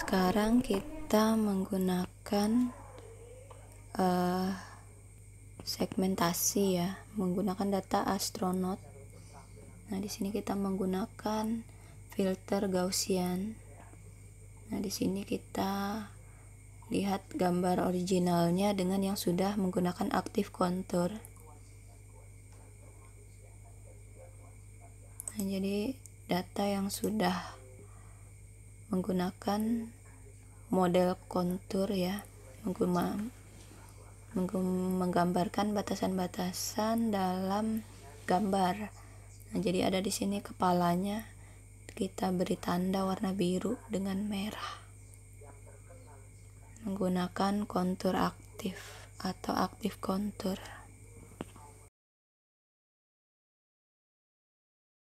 Sekarang kita menggunakan uh, segmentasi ya, menggunakan data astronot. Nah, di sini kita menggunakan filter Gaussian. Nah, di sini kita lihat gambar originalnya dengan yang sudah menggunakan aktif contour Nah, jadi data yang sudah menggunakan model kontur ya menggambarkan batasan-batasan dalam gambar. Nah, jadi ada di sini kepalanya kita beri tanda warna biru dengan merah. Menggunakan kontur aktif atau aktif kontur.